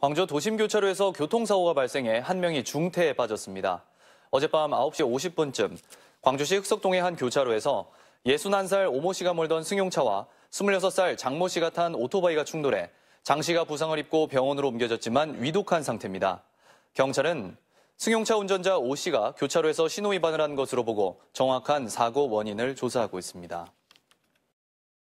광주 도심교차로에서 교통사고가 발생해 한 명이 중태에 빠졌습니다. 어젯밤 9시 50분쯤 광주시 흑석동의 한 교차로에서 61살 오모 씨가 몰던 승용차와 26살 장모 씨가 탄 오토바이가 충돌해 장 씨가 부상을 입고 병원으로 옮겨졌지만 위독한 상태입니다. 경찰은 승용차 운전자 오 씨가 교차로에서 신호 위반을 한 것으로 보고 정확한 사고 원인을 조사하고 있습니다.